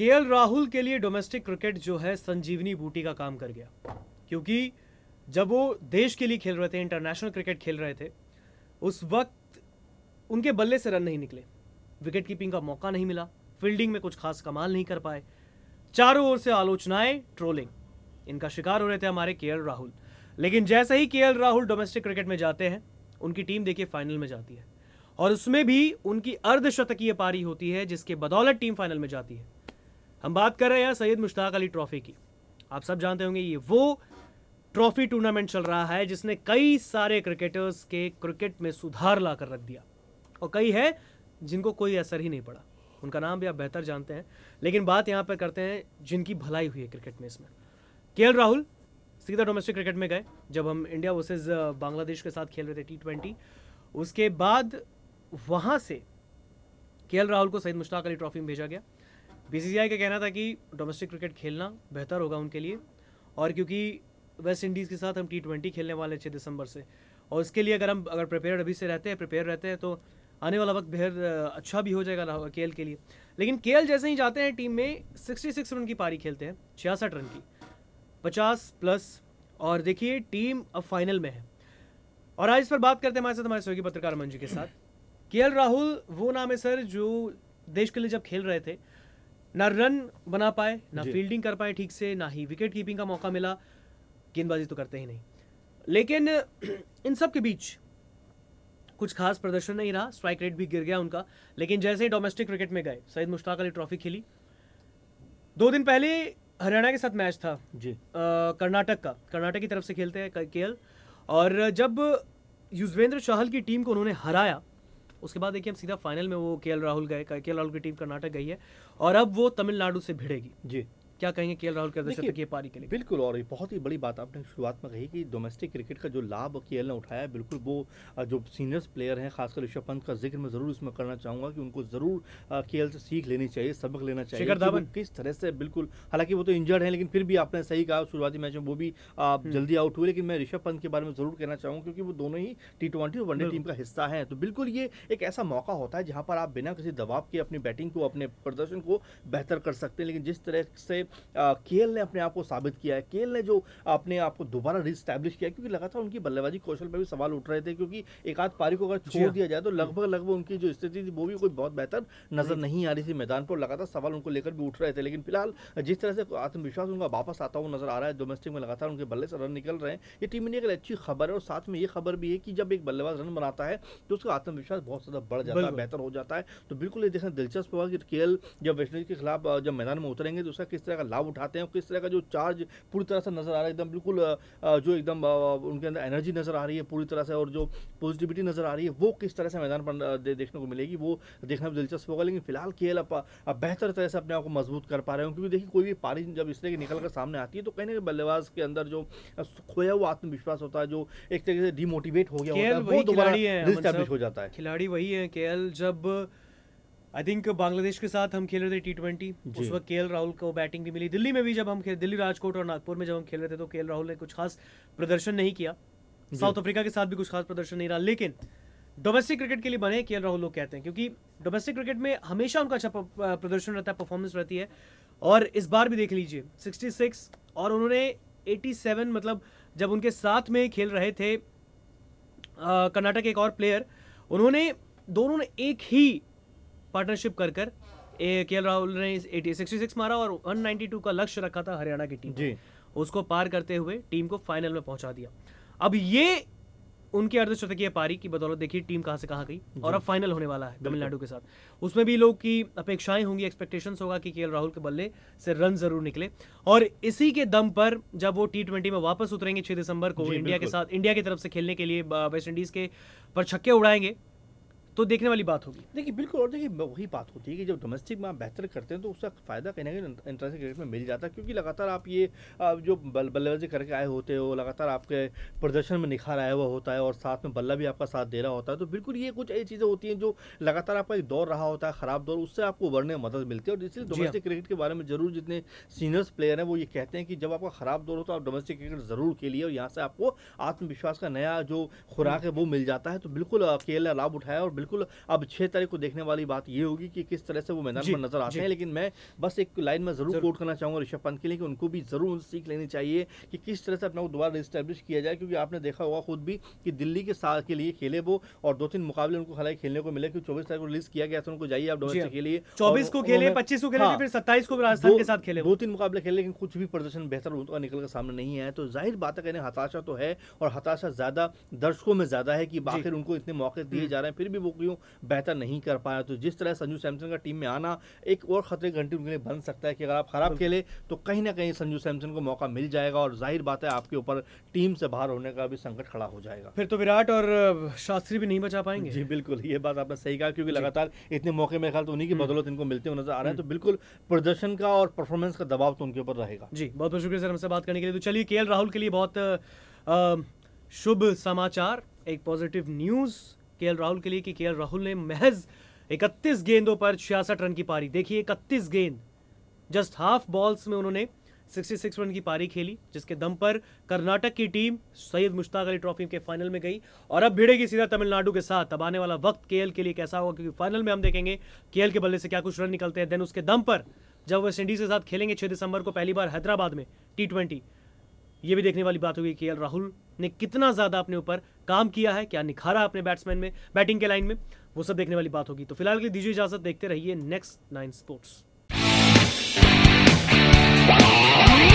KL Rahul के लिए domestic cricket जो है संजीवनी बूटी का काम कर गया क्योंकि जब वो देश के लिए खेल रहे थे इंटरनेशनल क्रिकेट खेल रहे थे उस वक्त उनके बल्ले से रन नहीं निकले विकेट कीपिंग का मौका नहीं मिला फील्डिंग में कुछ खास कमाल नहीं कर पाए चारों ओर से आलोचनाएं ट्रोलिंग इनका शिकार हो रहे थे हमारे के राहुल लेकिन जैसे ही के राहुल डोमेस्टिक क्रिकेट में जाते हैं उनकी टीम देखिए फाइनल में जाती है और उसमें भी उनकी अर्धशतकीय पारी होती है जिसके बदौलत टीम फाइनल में जाती है हम बात कर रहे हैं यहाँ सैयद मुश्ताक अली ट्रॉफी की आप सब जानते होंगे ये वो ट्रॉफी टूर्नामेंट चल रहा है जिसने कई सारे क्रिकेटर्स के क्रिकेट में सुधार ला कर रख दिया और कई है जिनको कोई असर ही नहीं पड़ा उनका नाम भी आप बेहतर जानते हैं लेकिन बात यहाँ पर करते हैं जिनकी भलाई हुई है क्रिकेट में इसमें के राहुल सीधा डोमेस्टिक क्रिकेट में गए जब हम इंडिया वर्सेज बांग्लादेश के साथ खेल रहे थे टी ट्वेंटी उसके बाद वहाँ से के राहुल को सईद मुश्ताक अली ट्रॉफी में भेजा गया बीसीसीआई का कहना था कि डोमेस्टिक क्रिकेट खेलना बेहतर होगा उनके लिए और क्योंकि वेस्ट इंडीज़ के साथ हम टी ट्वेंटी खेलने वाले हैं छः दिसंबर से और उसके लिए अगर हम अगर प्रिपेयर अभी से रहते हैं प्रिपेयर रहते हैं तो आने वाला वक्त बेहद अच्छा भी हो जाएगा के के लिए लेकिन के जैसे ही जाते हैं टीम में सिक्सटी सिक्स रन की पारी खेलते हैं छियासठ रन की पचास प्लस और देखिए टीम अब फाइनल में है और आज इस पर बात करते हैं हमारे साथ हमारे सहयोगी पत्रकार अमन जी के साथ के राहुल वो नाम है सर जो देश के लिए जब खेल रहे थे ना रन बना पाए ना फील्डिंग कर पाए ठीक से ना ही विकेट कीपिंग का मौका मिला गेंदबाजी तो करते ही नहीं लेकिन इन सब के बीच कुछ खास प्रदर्शन नहीं रहा स्ट्राइक रेट भी गिर गया उनका लेकिन जैसे ही डोमेस्टिक क्रिकेट में गए सईद मुश्ताक अली ट्रॉफी खेली दो दिन पहले हरियाणा के साथ मैच था जी कर्नाटक का कर्नाटक की तरफ से खेलते हैं के और जब युजवेंद्र चहल की टीम को उन्होंने हराया उसके बाद देखिए हम सीधा फाइनल में वो के राहुल गए के राहुल की टीम कर्नाटक गई है और अब वो तमिलनाडु से भिड़ेगी जी क्या कहेंगे के राहुल के दर्शक ये पारी के लिए बिल्कुल और बहुत ही बड़ी बात आपने शुरुआत में कही कि डोमेस्टिक क्रिकेट का जो लाभ के ने उठाया है बिल्कुल वो जो सीनियर्स प्लेयर हैं खासकर ऋषभ पंत का जिक्र मैं जरूर इसमें करना चाहूँगा कि उनको जरूर के से सीख लेनी चाहिए सबक लेना चाहिए शिखर किस तरह से बिल्कुल हालांकि वो तो इंजर्ड है लेकिन फिर भी आपने सही कहा शुरुआती मैच में वो भी हम्म। जल्दी आउट हुए लेकिन मैं ऋषभ पंत के बारे में जरूर कहना चाहूँगा क्योंकि वो दोनों ही टी ट्वेंटी और वनडे टीम का हिस्सा है तो बिल्कुल ये एक ऐसा मौका होता है जहाँ पर आप बिना किसी दबाव के अपनी बैटिंग को अपने प्रदर्शन को बेहतर कर सकते हैं लेकिन जिस तरह से केएल ने अपने आप को साबित किया है केल ने जो अपने आप को दोबारा रिस्टैब्लिश किया क्योंकि लगातार उनकी बल्लेबाजी कौशल पर भी सवाल उठ रहे थे क्योंकि एक आध पारी को अगर छोड़ हाँ। दिया जाए तो लगभग लगभग उनकी जो स्थिति थी वो भी कोई बहुत बेहतर नजर नहीं आ रही थी मैदान पर लगातार सवाल उनको लेकर भी उठ रहे थे लेकिन फिलहाल जिस तरह से आत्मविश्वास उनका वापस आता हुआ नजर आ रहा है डोमेस्टिक में लगातार उनके बल्ले से रन निकल रहे हैं ये टीम इंडिया के लिए अच्छी खबर है और साथ में ये खबर भी है कि जब एक बल्लेबाज रन बनाता है तो उसका आत्मविश्वास बहुत ज़्यादा बढ़ जाता है बेहतर हो जाता है तो बिल्कुल ये देखना दिलचस्प होगा कि के जब वेस्ट के खिलाफ जब मैदान में उतरेंगे तो उसका किस तरह का लाभ उठाते हैं किस तरह का जो चार्ज पूरी तरह से नज़र आ रहा है एकदम बिल्कुल जो एकदम उनके अंदर एनर्जी नज़र आ रही है पूरी तरह से और जो पॉजिटिविटी नज़र आ रही है वो किस तरह से मैदान पर देखने को मिलेगी वो देखना भी दिलचस्प होगा लेकिन फिलहाल के बेहतर तरह से अपने आप को मजबूत कर पा रहे हो क्योंकि देखिए कोई भी पारी जब इस तरह की निकल कर सामने आती है तो कहीं ना कहीं बल्लेबाज के अंदर जो खोया हुआ आत्मविश्वास होता है जो एक तरीके से डिमोटिवेट हो गया होता है वो दोबारा मतलब हो जाता है खिलाड़ी वही है के जब आई थिंक बांग्लादेश के साथ हम खेल रहे थे टी ट्वेंटी उस वक्त के राहुल को बैटिंग भी मिली दिल्ली में भी जब हम खेल दिल्ली राजकोट और नागपुर में जब हम खेल रहे थे तो के राहुल ने कुछ खास प्रदर्शन नहीं किया साउथ अफ्रीका के साथ भी कुछ खास प्रदर्शन नहीं रहा लेकिन डोमेस्टिक क्रिकेट के लिए बने के राहुल लोग कहते हैं क्योंकि डोमेस्टिक क्रिकेट में हमेशा उनका अच्छा प्रदर्शन रहता है परफॉर्मेंस रहती है और इस बार भी देख लीजिए 66 और उन्होंने 87 मतलब जब उनके साथ में खेल रहे थे कर्नाटक एक और प्लेयर उन्होंने दोनों ने एक ही पार्टनरशिप कर कर के एल राहुल ने एटी सिक्सटी सिक्स मारा और 192 का लक्ष्य रखा था हरियाणा की टीम जी उसको पार करते हुए टीम को फाइनल में पहुंचा दिया अब ये उनकी अर्धशतकीय पारी की बदौलत देखिए टीम कहाँ से कहाँ गई और अब फाइनल होने वाला है तमिलनाडु के साथ उसमें भी लोग की अपेक्षाएं होंगी एक्सपेक्टेशन होगा कि के राहुल के बल्ले से रन जरूर निकले और इसी के दम पर जब वो टी ट्वेंटी में वापस उतरेंगे छह दिसंबर को इंडिया के साथ इंडिया की तरफ से खेलने के लिए वेस्ट इंडीज के पर छक्के उड़ाएंगे तो देखने वाली बात होगी देखिए बिल्कुल और देखिए वही बात होती है कि जब डोमेस्टिक में आप बेहतर करते हैं तो उसका फ़ायदा कहीं ना कहीं इंटरनेशनल क्रिकेट में मिल जाता है क्योंकि लगातार आप ये जो बल्लेबाजी करके आए होते हो लगातार आपके प्रदर्शन में निखार आया हुआ होता है और साथ में बल्ला भी आपका साथ दे रहा होता है तो बिल्कुल ये कुछ ऐसी चीज़ें होती हैं जो लगातार आपका एक दौर रहा होता है ख़राब दौर उससे आपको उभरने में मदद मिलती है और इसलिए डोमेस्टिक क्रिकेट हाँ। के बारे में जरूर जितने सीनियर्स प्लेयर हैं वो ये कहते हैं कि जब आपका ख़राब दौर हो तो आप डोमेस्टिक क्रिकेट ज़रूर खेलिए और यहाँ से आपको आत्मविश्वास का नया जो खुराक हम्म। है वो मिल जाता है तो बिल्कुल अकेला लाभ उठाया और बिल्कुल अब छह तारीख को देखने वाली बात ये होगी कि किस तरह से वो मैदान पर नजर आते हैं लेकिन मैं बस एक लाइन में जरूर कोट करना चाहूंगा ऋषभ पंत के लिए कि उनको भी जरूर सीख लेनी चाहिए कि किस तरह से अपना दोबारा रिस्टेब्लिश किया जाए क्योंकि आपने देखा होगा खुद भी कि दिल्ली के साथ के लिए खेले वो और दो तीन मुकाबले उनको हालांकि खेलने को मिले क्योंकि चौबीस तारीख को रिलीज किया गया था उनको जाइए आप डोमेस्टिक हाँ। के लिए चौबीस को खेले पच्चीस को खेले हाँ। फिर सत्ताईस को राजस्थान के साथ खेले दो तीन मुकाबले खेले लेकिन कुछ भी प्रदर्शन बेहतर उनका निकल कर सामने नहीं आया तो जाहिर बात है कहने हताशा तो है और हताशा ज्यादा दर्शकों में ज्यादा है कि आखिर उनको इतने मौके दिए हम्म। जा रहे हैं फिर भी वो को क्यों बेहतर नहीं कर पाया तो जिस तरह संजू सैमसन का टीम में आना एक और खतरे घंटी उनके लिए बन सकता है कि अगर आप खराब खेले तो कहीं ना कहीं संजू सैमसन को मौका मिल जाएगा और जाहिर बात है आपके ऊपर टीम से बाहर होने का भी संकट खड़ा हो जाएगा फिर तो विराट और शास्त्री भी नहीं बचा पाएंगे जी बिल्कुल ये बात आपने सही कहा क्योंकि लगातार इतने मौके मेरे ख्याल तो उन्हीं की हम्म। बदौलत इनको मिलते हुए नजर आ रहे हैं तो हम्म। बिल्कुल प्रदर्शन का और परफॉर्मेंस का दबाव तो उनके ऊपर रहेगा जी बहुत बहुत शुक्रिया सर हमसे बात करने के लिए तो चलिए के राहुल के लिए बहुत शुभ समाचार एक पॉजिटिव न्यूज़ के राहुल के लिए कि के राहुल ने महज इकतीस गेंदों पर छियासठ रन की पारी देखिए इकतीस गेंद जस्ट हाफ बॉल्स में उन्होंने 66 रन की पारी खेली जिसके दम पर कर्नाटक की टीम सैयद मुश्ताक अली ट्रॉफी के फाइनल में गई और अब भिड़ेगी सीधा तमिलनाडु के साथ अब आने वाला वक्त केएल के लिए कैसा होगा क्योंकि फाइनल में हम देखेंगे केएल के बल्ले से क्या कुछ रन निकलते हैं देन उसके दम पर जब वेस्ट इंडीज के साथ खेलेंगे छह दिसंबर को पहली बार हैदराबाद में टी ये भी देखने वाली बात होगी के राहुल ने कितना ज़्यादा अपने ऊपर काम किया है क्या निखारा अपने बैट्समैन में बैटिंग के लाइन में वो सब देखने वाली बात होगी तो फिलहाल के लिए दीजिए इजाजत देखते रहिए नेक्स्ट नाइन स्पोर्ट्स